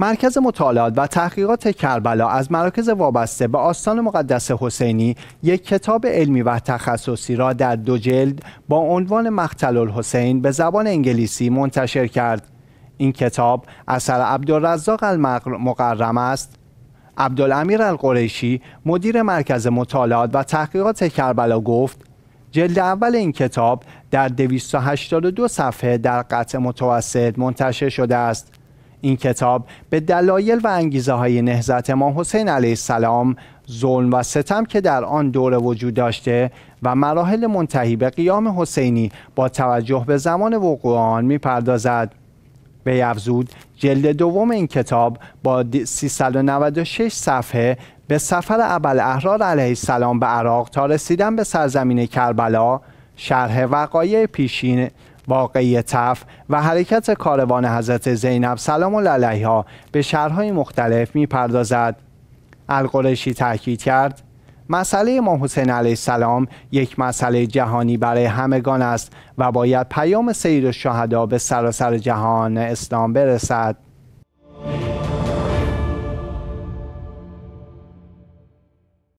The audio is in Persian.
مرکز مطالعات و تحقیقات کربلا از مراکز وابسته به آستان مقدس حسینی یک کتاب علمی و تخصصی را در دو جلد با عنوان مقتل الحسین به زبان انگلیسی منتشر کرد. این کتاب اثر عبدالرزاق المقرم است عبدالامیر القریشی مدیر مرکز مطالعات و تحقیقات کربلا گفت جلد اول این کتاب در 282 صفحه در قطع متوسط منتشر شده است این کتاب به دلایل و انگیزه های نهزت امام حسین علیه السلام ظلم و ستم که در آن دور وجود داشته و مراحل منتهی به قیام حسینی با توجه به زمان وقوع آن میپردازد به یفزود جلد دوم این کتاب با 396 صفحه به سفر اول احرار علیه السلام به عراق تا رسیدن به سرزمین کربلا شرح وقایع پیشین واقعی تف و حرکت کاروان حضرت زینب سلام الله علیها به شهرهای مختلف میپردازد القرشی تاکید کرد مسئله ما حسین علیه السلام یک مسئله جهانی برای همگان است و باید پیام سید الشهدا به سراسر جهان اسلام برسد